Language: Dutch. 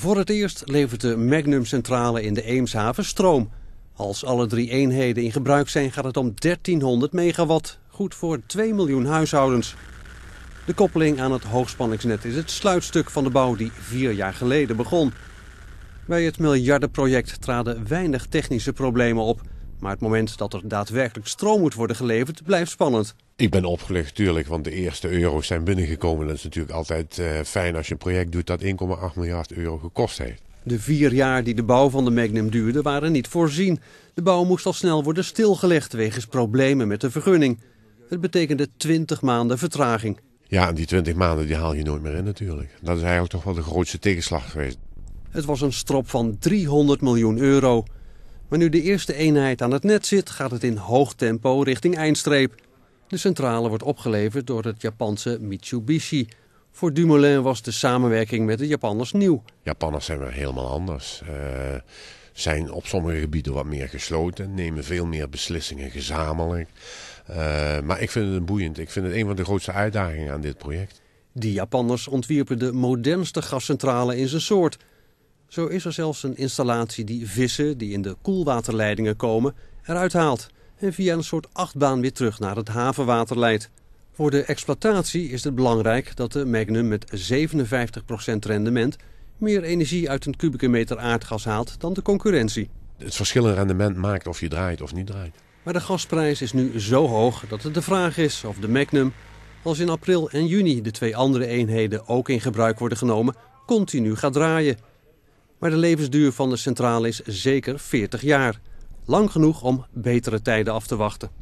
Voor het eerst levert de Magnum Centrale in de Eemshaven stroom. Als alle drie eenheden in gebruik zijn gaat het om 1300 megawatt. Goed voor 2 miljoen huishoudens. De koppeling aan het hoogspanningsnet is het sluitstuk van de bouw die vier jaar geleden begon. Bij het miljardenproject traden weinig technische problemen op... Maar het moment dat er daadwerkelijk stroom moet worden geleverd blijft spannend. Ik ben opgelucht, tuurlijk, want de eerste euro's zijn binnengekomen. Dat is natuurlijk altijd eh, fijn als je een project doet dat 1,8 miljard euro gekost heeft. De vier jaar die de bouw van de Magnum duurde waren niet voorzien. De bouw moest al snel worden stilgelegd wegens problemen met de vergunning. Het betekende 20 maanden vertraging. Ja, en die 20 maanden die haal je nooit meer in natuurlijk. Dat is eigenlijk toch wel de grootste tegenslag geweest. Het was een strop van 300 miljoen euro. Maar nu de eerste eenheid aan het net zit, gaat het in hoog tempo richting eindstreep. De centrale wordt opgeleverd door het Japanse Mitsubishi. Voor Dumoulin was de samenwerking met de Japanners nieuw. Japanners zijn weer helemaal anders. Eh, zijn op sommige gebieden wat meer gesloten, nemen veel meer beslissingen gezamenlijk. Eh, maar ik vind het boeiend. Ik vind het een van de grootste uitdagingen aan dit project. Die Japanners ontwierpen de modernste gascentrale in zijn soort. Zo is er zelfs een installatie die vissen die in de koelwaterleidingen komen eruit haalt en via een soort achtbaan weer terug naar het havenwater leidt. Voor de exploitatie is het belangrijk dat de Magnum met 57% rendement meer energie uit een kubieke meter aardgas haalt dan de concurrentie. Het verschil in rendement maakt of je draait of niet draait. Maar de gasprijs is nu zo hoog dat het de vraag is of de Magnum, als in april en juni de twee andere eenheden ook in gebruik worden genomen, continu gaat draaien. Maar de levensduur van de centrale is zeker 40 jaar. Lang genoeg om betere tijden af te wachten.